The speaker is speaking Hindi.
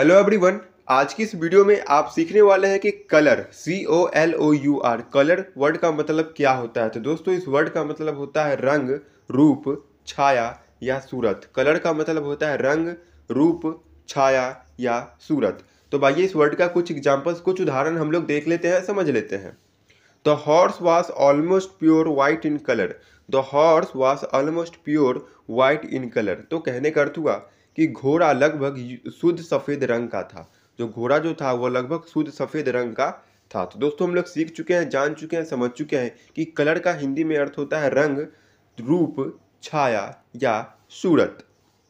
हेलो एवरीवन आज की इस वीडियो में आप सीखने वाले हैं कि colour C O L O U R colour word का मतलब क्या होता है तो दोस्तों इस वर्ड का मतलब होता है रंग रूप छाया या सूरत कलर का मतलब होता है रंग रूप छाया या सूरत तो भाई इस वर्ड का कुछ एग्जाम्पल्स कुछ उदाहरण हम लोग देख लेते हैं समझ लेते हैं the horse was almost pure white in colour the horse was almost pure white in colour तो कहने का अर्थ हुआ कि घोड़ा लगभग शुद्ध सफ़ेद रंग का था जो घोड़ा जो था वह लगभग शुद्ध सफ़ेद रंग का था तो दोस्तों हम लोग सीख चुके हैं जान चुके हैं समझ चुके हैं कि कलर का हिंदी में अर्थ होता है रंग रूप छाया या सूरत